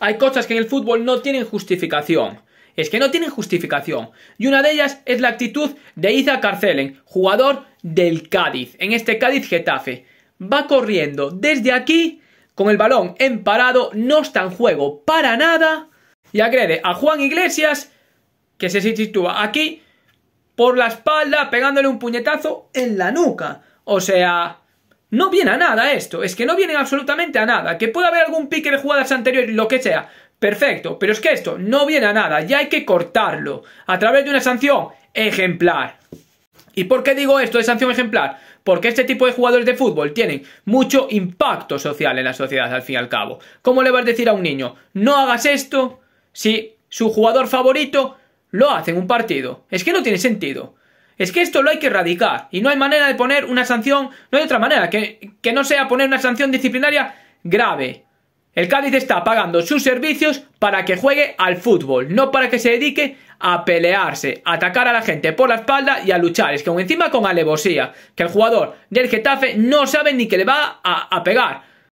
Hay cosas que en el fútbol no tienen justificación. Es que no tienen justificación. Y una de ellas es la actitud de Iza Carcelen, jugador del Cádiz, en este Cádiz Getafe. Va corriendo desde aquí, con el balón en parado, no está en juego para nada, y agrede a Juan Iglesias, que se sitúa aquí, por la espalda, pegándole un puñetazo en la nuca. O sea, no viene a nada esto, es que no viene absolutamente a nada. Que pueda haber algún pique de jugadas anteriores, lo que sea. Perfecto, pero es que esto no viene a nada, ya hay que cortarlo a través de una sanción ejemplar. ¿Y por qué digo esto de sanción ejemplar? Porque este tipo de jugadores de fútbol tienen mucho impacto social en la sociedad al fin y al cabo. ¿Cómo le vas a decir a un niño, no hagas esto si su jugador favorito lo hace en un partido? Es que no tiene sentido. Es que esto lo hay que erradicar. Y no hay manera de poner una sanción, no hay otra manera, que, no sea poner una sanción disciplinaria grave. El Cádiz está pagando sus servicios para que juegue al fútbol, no para que se dedique a pelearse, a atacar a la gente por la espalda y a luchar. Es que encima con alevosía, que el jugador del Getafe no sabe ni que le va a pegar.